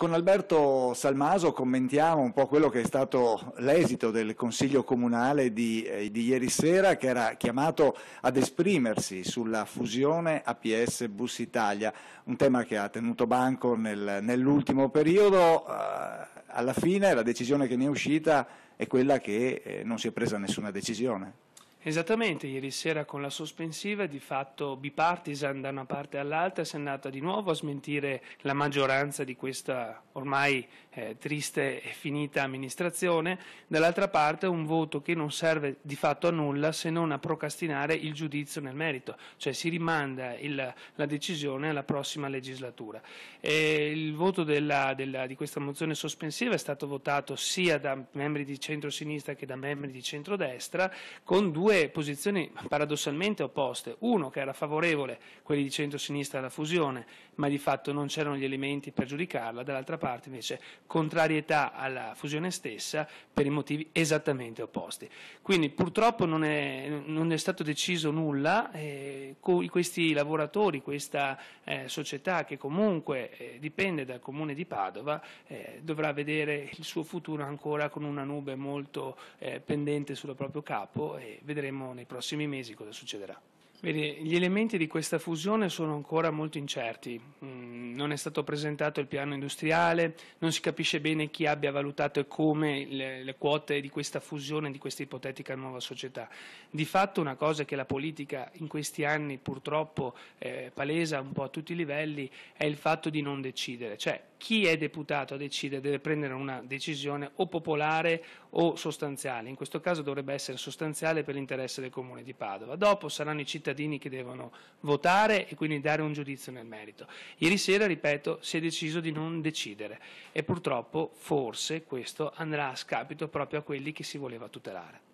Con Alberto Salmaso commentiamo un po' quello che è stato l'esito del Consiglio Comunale di, eh, di, ieri sera che era chiamato ad esprimersi sulla fusione APS Bus Italia, un tema che ha tenuto banco nel, nell'ultimo periodo. Eh, alla fine la decisione che ne è uscita è quella che eh, non si è presa nessuna decisione. Esattamente, ieri sera con la sospensiva di fatto bipartisan da una parte all'altra si è andata di nuovo a smentire la maggioranza di questa ormai eh, triste e finita amministrazione, dall'altra parte un voto che non serve di fatto a nulla se non a procrastinare il giudizio nel merito, cioè si rimanda il, la decisione alla prossima legislatura. E il voto della, della, di questa mozione sospensiva è stato votato sia da membri di centrosinistra che da membri di centrodestra con due due posizioni paradossalmente opposte, uno che era favorevole, quelli di centro-sinistra, alla fusione, ma di fatto non c'erano gli elementi per giudicarla, dall'altra parte invece contrarietà alla fusione stessa per i motivi esattamente opposti. Quindi purtroppo non è, non è stato deciso nulla, eh, questi lavoratori, questa eh, società che comunque eh, dipende dal comune di Padova, eh, dovrà vedere il suo futuro ancora con una nube molto eh, pendente sul proprio capo e vedremo vedremo nei prossimi mesi cosa succederà. gli elementi di questa fusione sono ancora molto incerti, mm, non è stato presentato il piano industriale, non si capisce bene chi abbia valutato e come le, le quote di questa fusione, di questa ipotetica nuova società. Di fatto una cosa che la politica in questi anni purtroppo eh, palesa un po' a tutti i livelli è il fatto di non decidere, cioè chi è deputato a decidere deve prendere una decisione o popolare o sostanziale, in questo caso dovrebbe essere sostanziale per l'interesse del Comune di Padova. Dopo saranno i cittadini che devono votare e quindi dare un giudizio nel merito. Ieri sera, ripeto, si è deciso di non decidere e purtroppo forse questo andrà a scapito proprio a quelli che si voleva tutelare.